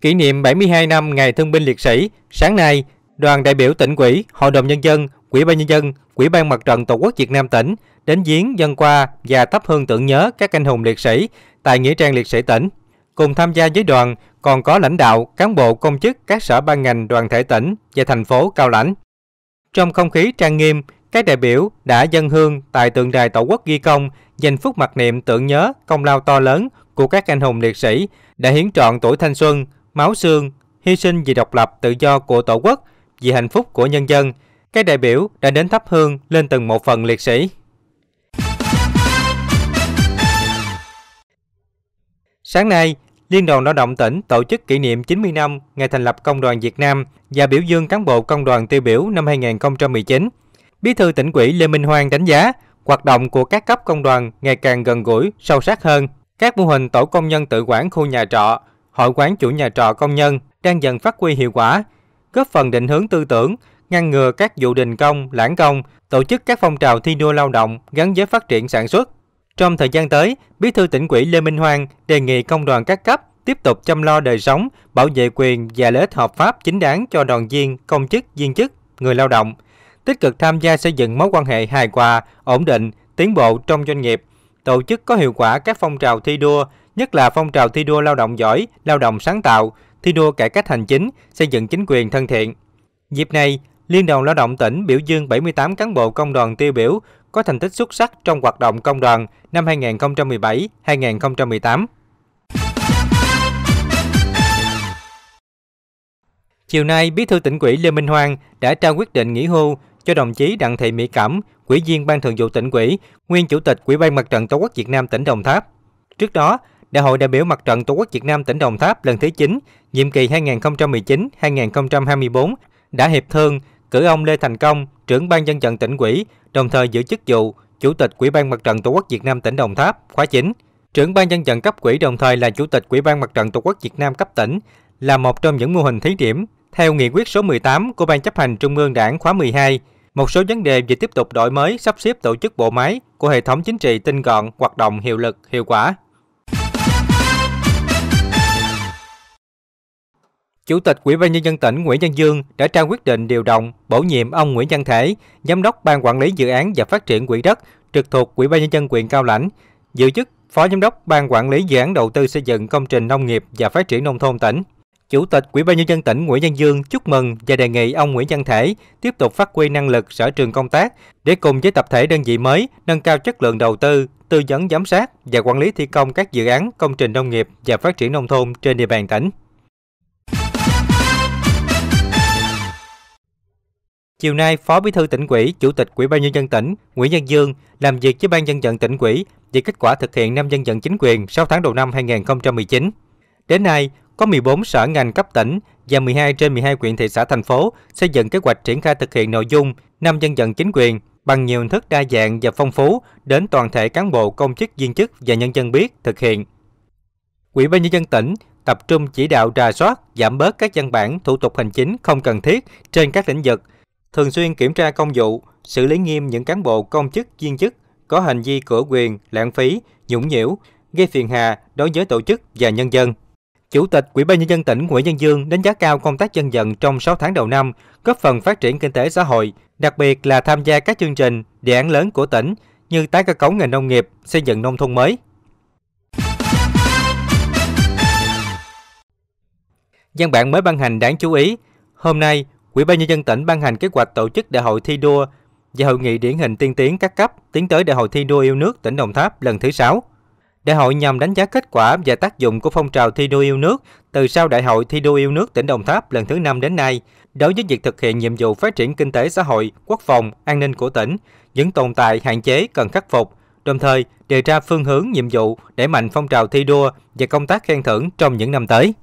Kỷ niệm 72 năm Ngày Thương binh Liệt sĩ, sáng nay, đoàn đại biểu tỉnh ủy, Hội đồng Nhân dân, Quỹ ban Nhân dân, Quỹ ban Mặt trận Tổ quốc Việt Nam tỉnh đến viếng dân qua và thắp hương tưởng nhớ các anh hùng liệt sĩ tại Nghĩa trang Liệt sĩ tỉnh. Cùng tham gia với đoàn còn có lãnh đạo, cán bộ, công chức các sở ban ngành đoàn thể tỉnh và thành phố Cao Lãnh. Trong không khí trang nghiêm, các đại biểu đã dân hương tại tượng đài Tổ quốc ghi công dành phút mặc niệm tưởng nhớ công lao to lớn của các anh hùng liệt sĩ đã hiến trọn tuổi thanh xuân, máu xương, hy sinh vì độc lập tự do của Tổ quốc, vì hạnh phúc của nhân dân, các đại biểu đã đến thắp hương lên từng một phần liệt sĩ. Sáng nay, Liên đoàn Lao động tỉnh tổ chức kỷ niệm 90 năm ngày thành lập Công đoàn Việt Nam và biểu dương cán bộ công đoàn tiêu biểu năm 2019. Bí thư tỉnh ủy Lê Minh Hoan đánh giá, hoạt động của các cấp công đoàn ngày càng gần gũi, sâu sắc hơn. Các mô hình tổ công nhân tự quản khu nhà trọ hội quán chủ nhà trọ công nhân đang dần phát huy hiệu quả, góp phần định hướng tư tưởng, ngăn ngừa các vụ đình công, lãng công, tổ chức các phong trào thi đua lao động gắn với phát triển sản xuất. Trong thời gian tới, Bí thư tỉnh ủy Lê Minh Hoàng đề nghị công đoàn các cấp tiếp tục chăm lo đời sống, bảo vệ quyền và lợi ích hợp pháp chính đáng cho đoàn viên, công chức, viên chức, người lao động, tích cực tham gia xây dựng mối quan hệ hài hòa, ổn định, tiến bộ trong doanh nghiệp – tổ chức có hiệu quả các phong trào thi đua, nhất là phong trào thi đua lao động giỏi, lao động sáng tạo, thi đua cải cách hành chính, xây dựng chính quyền thân thiện. Dịp này, Liên đoàn Lao động tỉnh biểu dương 78 cán bộ công đoàn tiêu biểu có thành tích xuất sắc trong hoạt động công đoàn năm 2017-2018. Chiều nay, Bí thư tỉnh ủy Lê Minh Hoàng đã trao quyết định nghỉ hưu cho đồng chí Đặng Thị Mỹ Cẩm, Ủy viên Ban Thường vụ tỉnh ủy, nguyên Chủ tịch Ủy ban Mặt trận Tổ quốc Việt Nam tỉnh Đồng Tháp. Trước đó, Đại hội đại biểu Mặt trận Tổ quốc Việt Nam tỉnh Đồng Tháp lần thứ 9, nhiệm kỳ 2019-2024 đã hiệp thương cử ông Lê Thành Công, trưởng ban dân vận tỉnh ủy, đồng thời giữ chức vụ Chủ tịch Ủy ban Mặt trận Tổ quốc Việt Nam tỉnh Đồng Tháp khóa 9. Trưởng ban dân vận cấp quỹ đồng thời là Chủ tịch Ủy ban Mặt trận Tổ quốc Việt Nam cấp tỉnh là một trong những mô hình thí điểm theo nghị quyết số 18 của Ban chấp hành Trung ương Đảng khóa 12 một số vấn đề về tiếp tục đổi mới, sắp xếp tổ chức bộ máy của hệ thống chính trị tinh gọn, hoạt động hiệu lực, hiệu quả. Chủ tịch Ủy ban nhân dân tỉnh Nguyễn Văn Dương đã trao quyết định điều động, bổ nhiệm ông Nguyễn Văn Thể, giám đốc ban quản lý dự án và phát triển quỹ đất trực thuộc Ủy ban nhân dân huyện Cao Lãnh, giữ chức phó giám đốc ban quản lý dự án đầu tư xây dựng công trình nông nghiệp và phát triển nông thôn tỉnh. Chủ tịch Ủy ban nhân dân tỉnh Nguyễn Văn Dương chúc mừng và đề nghị ông Nguyễn Văn Thể tiếp tục phát huy năng lực sở trường công tác để cùng với tập thể đơn vị mới nâng cao chất lượng đầu tư, tư vấn giám sát và quản lý thi công các dự án công trình nông nghiệp và phát triển nông thôn trên địa bàn tỉnh. Chiều nay, Phó Bí thư tỉnh ủy, Chủ tịch Ủy ban nhân dân tỉnh Nguyễn Văn Dương làm việc với Ban dân vận tỉnh ủy về kết quả thực hiện năm dân vận chính quyền 6 tháng đầu năm 2019. Đến nay, có 14 sở ngành cấp tỉnh và 12 trên 12 quyện thị xã thành phố xây dựng kế hoạch triển khai thực hiện nội dung năm dân vận chính quyền bằng nhiều hình thức đa dạng và phong phú đến toàn thể cán bộ, công chức, viên chức và nhân dân biết thực hiện. Ủy ban nhân dân tỉnh tập trung chỉ đạo rà soát, giảm bớt các văn bản, thủ tục hành chính không cần thiết trên các lĩnh vực, thường xuyên kiểm tra công vụ, xử lý nghiêm những cán bộ, công chức, viên chức có hành vi cửa quyền, lãng phí, nhũng nhiễu, gây phiền hà đối với tổ chức và nhân dân. Chủ tịch Ủy ban nhân dân tỉnh Nguyễn Văn Dương đánh giá cao công tác dân vận trong 6 tháng đầu năm, góp phần phát triển kinh tế xã hội, đặc biệt là tham gia các chương trình, đề án lớn của tỉnh như tái cơ cấu ngành nông nghiệp, xây dựng nông thôn mới. Văn bản mới ban hành đáng chú ý. Hôm nay, Ủy ban nhân dân tỉnh ban hành kế hoạch tổ chức đại hội thi đua và hội nghị điển hình tiên tiến các cấp tiến tới đại hội thi đua yêu nước tỉnh Đồng Tháp lần thứ 6. Đại hội nhằm đánh giá kết quả và tác dụng của phong trào thi đua yêu nước từ sau Đại hội thi đua yêu nước tỉnh Đồng Tháp lần thứ 5 đến nay đối với việc thực hiện nhiệm vụ phát triển kinh tế xã hội, quốc phòng, an ninh của tỉnh, những tồn tại hạn chế cần khắc phục, đồng thời đề ra phương hướng nhiệm vụ để mạnh phong trào thi đua và công tác khen thưởng trong những năm tới.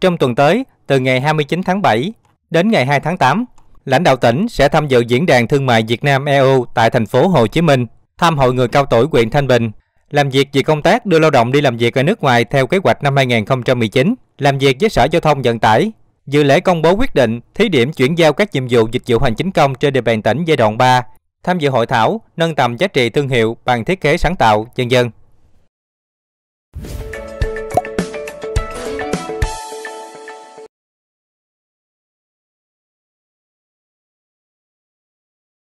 Trong tuần tới, từ ngày 29 tháng 7 đến ngày 2 tháng 8, lãnh đạo tỉnh sẽ tham dự diễn đàn thương mại Việt Nam EU tại thành phố Hồ Chí Minh, thăm hội người cao tuổi huyện Thanh Bình, làm việc về công tác đưa lao động đi làm việc ở nước ngoài theo kế hoạch năm 2019, làm việc với Sở Giao thông Vận tải, dự lễ công bố quyết định thí điểm chuyển giao các nhiệm vụ dịch vụ hành chính công trên địa bàn tỉnh giai đoạn 3, tham dự hội thảo nâng tầm giá trị thương hiệu bằng thiết kế sáng tạo, vân dân.